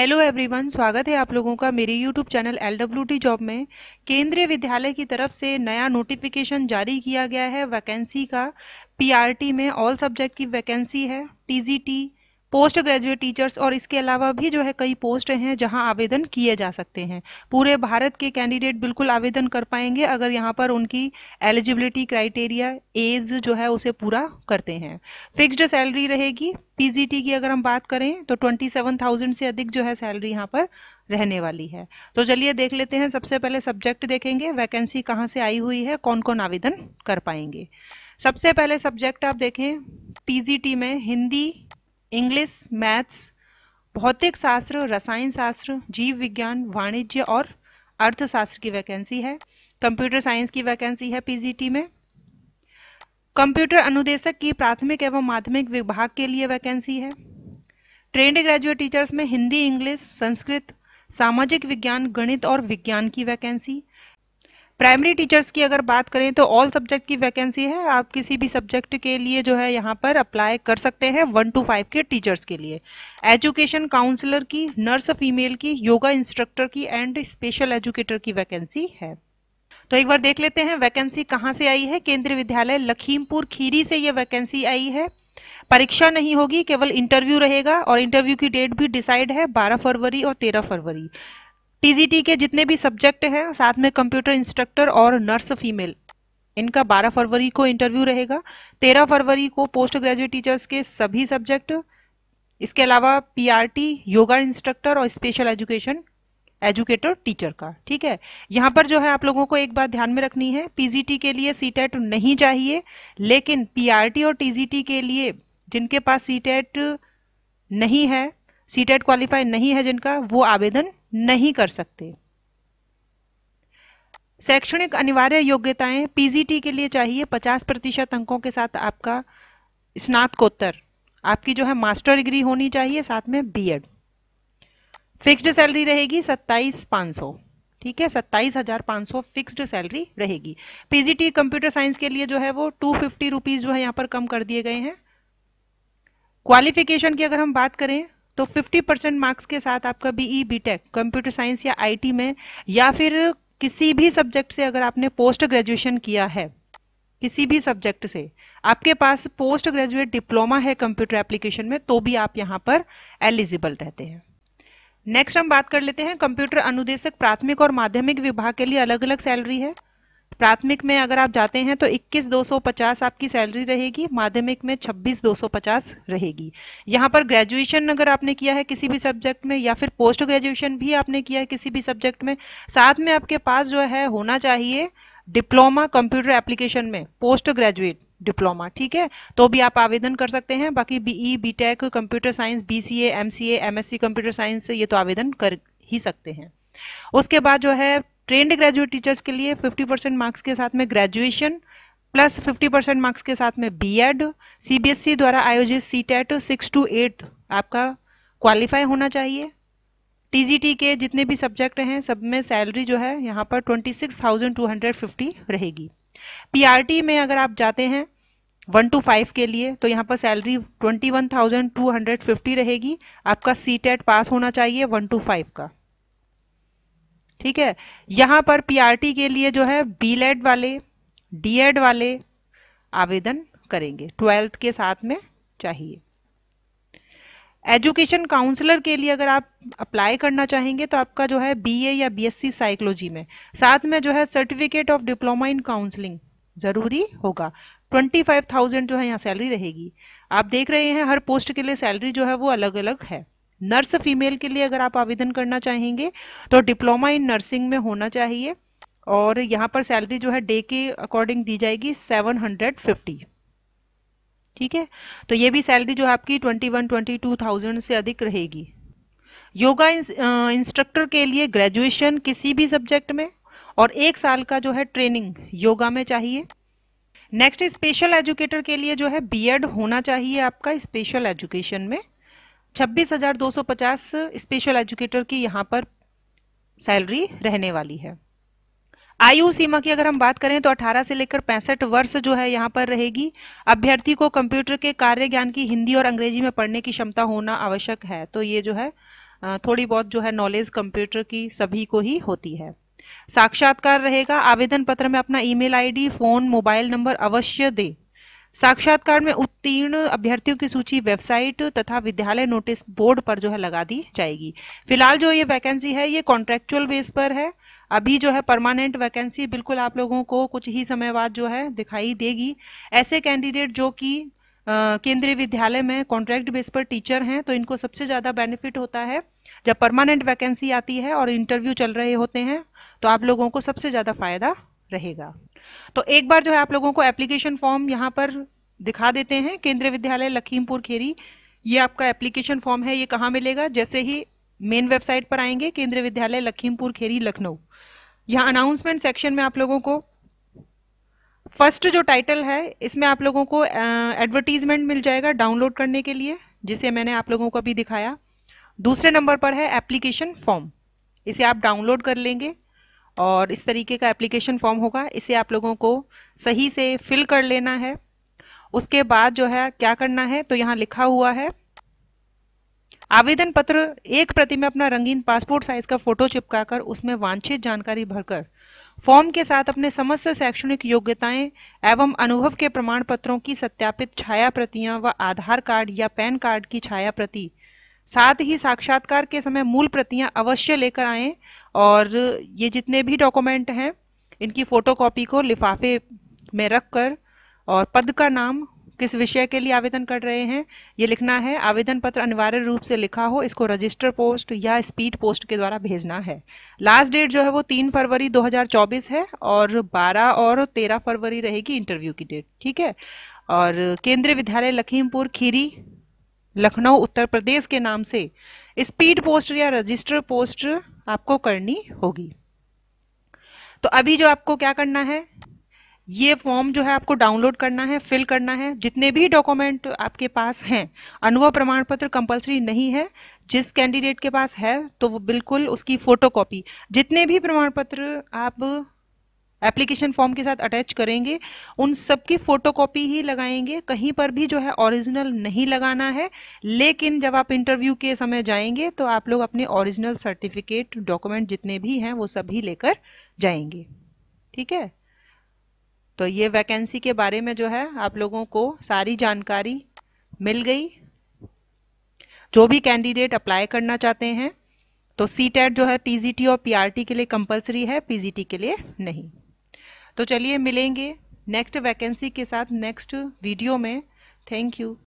hello everyone स्वागत है आप लोगों का मेरे यूट्यूब चैनल एल जॉब में केंद्रीय विद्यालय की तरफ से नया नोटिफिकेशन जारी किया गया है वैकेंसी का पीआरटी में ऑल सब्जेक्ट की वैकेंसी है टीजीटी पोस्ट ग्रेजुएट टीचर्स और इसके अलावा भी जो है कई पोस्ट हैं जहां आवेदन किए जा सकते हैं पूरे भारत के कैंडिडेट बिल्कुल आवेदन कर पाएंगे अगर यहाँ पर उनकी एलिजिबिलिटी क्राइटेरिया एज जो है उसे पूरा करते हैं फिक्स्ड सैलरी रहेगी पीजीटी की अगर हम बात करें तो ट्वेंटी सेवन थाउजेंड से अधिक जो है सैलरी यहाँ पर रहने वाली है तो चलिए देख लेते हैं सबसे पहले सब्जेक्ट देखेंगे वैकेंसी कहाँ से आई हुई है कौन कौन आवेदन कर पाएंगे सबसे पहले सब्जेक्ट आप देखें पीजीटी में हिंदी इंग्लिश मैथ्स भौतिक शास्त्र रसायन शास्त्र जीव विज्ञान वाणिज्य और अर्थशास्त्र की वैकेंसी है कंप्यूटर साइंस की वैकेंसी है पीजीटी में कंप्यूटर अनुदेशक की प्राथमिक एवं माध्यमिक विभाग के लिए वैकेंसी है ट्रेंड ग्रेजुएट टीचर्स में हिंदी इंग्लिश संस्कृत सामाजिक विज्ञान गणित और विज्ञान की वैकेंसी प्राइमरी टीचर्स की अगर बात करें तो ऑल सब्जेक्ट की वैकेंसी है आप किसी भी सब्जेक्ट के लिए जो है यहाँ पर अप्लाई कर सकते हैं वन टू फाइव के टीचर्स के लिए एजुकेशन काउंसलर की नर्स फीमेल की योगा इंस्ट्रक्टर की एंड स्पेशल एजुकेटर की वैकेंसी है तो एक बार देख लेते हैं वैकेंसी कहाँ से आई है केंद्रीय विद्यालय लखीमपुर खीरी से यह वैकेंसी आई है परीक्षा नहीं होगी केवल इंटरव्यू रहेगा और इंटरव्यू की डेट भी डिसाइड है 12 फरवरी और 13 फरवरी टीजीटी के जितने भी सब्जेक्ट हैं साथ में कंप्यूटर इंस्ट्रक्टर और नर्स फीमेल इनका 12 फरवरी को इंटरव्यू रहेगा 13 फरवरी को पोस्ट ग्रेजुएट टीचर्स के सभी सब्जेक्ट इसके अलावा पीआरटी योगा इंस्ट्रक्टर और स्पेशल एजुकेशन एजुकेटर टीचर का ठीक है यहाँ पर जो है आप लोगों को एक बात ध्यान में रखनी है पीजीटी के लिए सी टेट e नहीं चाहिए लेकिन पीआरटी और टीजीटी के लिए जिनके पास सी टेट e नहीं है सी टेट क्वालिफाई नहीं है जिनका वो आवेदन नहीं कर सकते शैक्षणिक अनिवार्य योग्यताएं पीजीटी के लिए चाहिए 50 प्रतिशत अंकों के साथ आपका स्नातकोत्तर आपकी जो है मास्टर डिग्री होनी चाहिए साथ में बीएड फिक्स्ड सैलरी रहेगी सत्ताईस पाँच सौ ठीक है सत्ताईस हजार पाँच सौ फिक्स्ड सैलरी रहेगी पीजीटी कंप्यूटर साइंस के लिए जो है वो टू फिफ्टी रुपीज़ जो है यहाँ पर कम कर दिए गए हैं क्वालिफिकेशन की अगर हम बात करें तो 50 परसेंट मार्क्स के साथ आपका बीई बीटेक कंप्यूटर साइंस या आईटी में या फिर किसी भी सब्जेक्ट से अगर आपने पोस्ट ग्रेजुएशन किया है किसी भी सब्जेक्ट से आपके पास पोस्ट ग्रेजुएट डिप्लोमा है कंप्यूटर एप्लीकेशन में तो भी आप यहाँ पर एलिजिबल रहते हैं नेक्स्ट हम बात कर लेते हैं कंप्यूटर अनुदेशक प्राथमिक और माध्यमिक विभाग के लिए अलग अलग सैलरी है प्राथमिक में अगर आप जाते हैं तो 21,250 आपकी सैलरी रहेगी माध्यमिक में 26,250 रहेगी यहाँ पर ग्रेजुएशन अगर आपने किया है किसी भी सब्जेक्ट में या फिर पोस्ट ग्रेजुएशन भी आपने किया है किसी भी सब्जेक्ट में साथ में आपके पास जो है होना चाहिए डिप्लोमा कंप्यूटर एप्लीकेशन में पोस्ट ग्रेजुएट डिप्लोमा ठीक है तो भी आप आवेदन कर सकते हैं बाकी BE BTech computer science BCA MCA MSc computer science ये तो आवेदन कर ही सकते हैं उसके बाद जो है ट्रेंड ग्रेजुएट टीचर्स के लिए 50 परसेंट मार्क्स के साथ में ग्रेजुएशन प्लस 50 परसेंट मार्क्स के साथ में बीएड सीबीएसई e द्वारा आयोजित CTET six to eight आपका क्वालिफाई होना चाहिए टीजीटी के जितने भी सब्जेक्ट हैं सब में सैलरी जो है यहाँ पर 26,250 रहेगी पीआरटी में अगर आप जाते हैं वन टू फाइव के लिए तो यहाँ पर salary twenty one thousand two hundred fifty रहेगी आपका सी टेट पास होना चाहिए वन टू फाइव का ठीक है यहाँ पर पीआरटी के लिए जो है बीलेड e वाले डीएड e वाले आवेदन करेंगे ट्वेल्थ के साथ में चाहिए एजुकेशन काउंसलर के लिए अगर आप अप्लाई करना चाहेंगे तो आपका जो है बीए या बीएससी साइकोलॉजी में साथ में जो है certificate of diploma in counselling ज़रूरी होगा ट्वेंटी फाइव थाउजेंड जो है यहाँ सैलरी रहेगी आप देख रहे हैं हर पोस्ट के लिए सैलरी जो है वो अलग अलग है नर्स फीमेल के लिए अगर आप आवेदन करना चाहेंगे तो डिप्लोमा इन नर्सिंग में होना चाहिए और यहाँ पर सैलरी जो है डे के अकॉर्डिंग दी जाएगी सेवन हंड्रेड फिफ्टी ठीक है तो ये भी सैलरी जो है आपकी twenty one twenty two thousand से अधिक रहेगी योगा इंस्ट्रक्टर के लिए ग्रेजुएशन किसी भी सब्जेक्ट में और एक साल का जो है ट्रेनिंग योगा में चाहिए नेक्स्ट स्पेशल एजुकेटर के लिए जो है बीएड होना चाहिए आपका स्पेशल एजुकेशन में 26,250 स्पेशल एजुकेटर की यहाँ पर सैलरी रहने वाली है आयु सीमा की अगर हम बात करें तो 18 से लेकर पैंसठ वर्ष जो है यहाँ पर रहेगी अभ्यर्थी को कंप्यूटर के कार्य ज्ञान की हिंदी और अंग्रेजी में पढ़ने की क्षमता होना आवश्यक है तो ये जो है थोड़ी बहुत जो है नॉलेज कंप्यूटर की सभी को ही होती है साक्षात्कार रहेगा आवेदन पत्र में अपना email ID, phone mobile number अवश्य दे साक्षात्कार में उत्तीर्ण अभ्यर्थियों की सूची वेबसाइट तथा विद्यालय नोटिस बोर्ड पर जो है लगा दी जाएगी फिलहाल जो ये वैकेंसी है ये कॉन्ट्रेक्चुअल बेस पर है अभी जो है परमानेंट वैकेंसी बिल्कुल आप लोगों को कुछ ही समय बाद जो है दिखाई देगी ऐसे कैंडिडेट जो कि केंद्रीय विद्यालय में कॉन्ट्रैक्ट बेस पर टीचर हैं तो इनको सबसे ज़्यादा बेनिफिट होता है जब परमानेंट वैकेंसी आती है और इंटरव्यू चल रहे होते हैं तो आप लोगों को सबसे ज़्यादा फायदा रहेगा तो एक बार जो है आप लोगों को एप्लीकेशन फॉर्म यहाँ पर दिखा देते हैं केंद्रीय विद्यालय लखीमपुर खेरी ये आपका एप्लीकेशन फॉर्म है ये कहाँ मिलेगा जैसे ही मेन वेबसाइट पर आएंगे केंद्रीय विद्यालय लखीमपुर खेरी लखनऊ यहाँ अनाउंसमेंट सेक्शन में आप लोगों को फर्स्ट जो टाइटल है इसमें आप लोगों को एडवर्टीजमेंट मिल जाएगा डाउनलोड करने के लिए जिसे मैंने आप लोगों को अभी दिखाया दूसरे नंबर पर है एप्लीकेशन फॉर्म इसे आप डाउनलोड कर लेंगे और इस तरीके का एप्लीकेशन फॉर्म होगा इसे आप लोगों को सही से फिल कर लेना है उसके बाद जो है क्या करना है तो यहाँ लिखा हुआ है आवेदन पत्र एक प्रति में अपना रंगीन पासपोर्ट साइज का फोटो चिपकाकर उसमें वांछित जानकारी भरकर फॉर्म के साथ अपने समस्त शैक्षणिक योग्यताएं एवं अनुभव के प्रमाण पत्रों की सत्यापित छाया प्रतियां व आधार कार्ड या पैन कार्ड की छाया प्रति साथ ही साक्षात्कार के समय मूल प्रतियां अवश्य लेकर आए और ये जितने भी डॉक्यूमेंट हैं इनकी फोटोकॉपी को लिफाफे में रख कर और पद का नाम किस विषय के लिए आवेदन कर रहे हैं ये लिखना है आवेदन पत्र अनिवार्य रूप से लिखा हो इसको रजिस्टर पोस्ट या स्पीड पोस्ट के द्वारा भेजना है लास्ट डेट जो है वो तीन फरवरी 2024 है और 12 और 13 फरवरी रहेगी इंटरव्यू की डेट ठीक है और केंद्रीय विद्यालय लखीमपुर खीरी लखनऊ उत्तर प्रदेश के नाम से स्पीड पोस्ट या रजिस्टर पोस्ट आपको करनी होगी तो अभी जो आपको क्या करना है ये फॉर्म जो है आपको डाउनलोड करना है फिल करना है जितने भी डॉक्यूमेंट आपके पास हैं अनुभव प्रमाण पत्र कंपलसरी नहीं है जिस कैंडिडेट के पास है तो वो बिल्कुल उसकी फोटोकॉपी जितने भी प्रमाण पत्र आप एप्लीकेशन फॉर्म के साथ अटैच करेंगे उन सब की फोटोकॉपी ही लगाएंगे कहीं पर भी जो है ओरिजिनल नहीं लगाना है लेकिन जब आप इंटरव्यू के समय जाएंगे तो आप लोग अपने ओरिजिनल सर्टिफिकेट डॉक्यूमेंट जितने भी हैं वो सभी लेकर जाएंगे ठीक है तो ये वैकेंसी के बारे में जो है आप लोगों को सारी जानकारी मिल गई जो भी कैंडिडेट अप्लाई करना चाहते हैं तो सी जो है पीजीटी और पीआरटी के लिए कंपलसरी है पीजीटी के लिए नहीं तो चलिए मिलेंगे नेक्स्ट वैकेंसी के साथ नेक्स्ट वीडियो में थैंक यू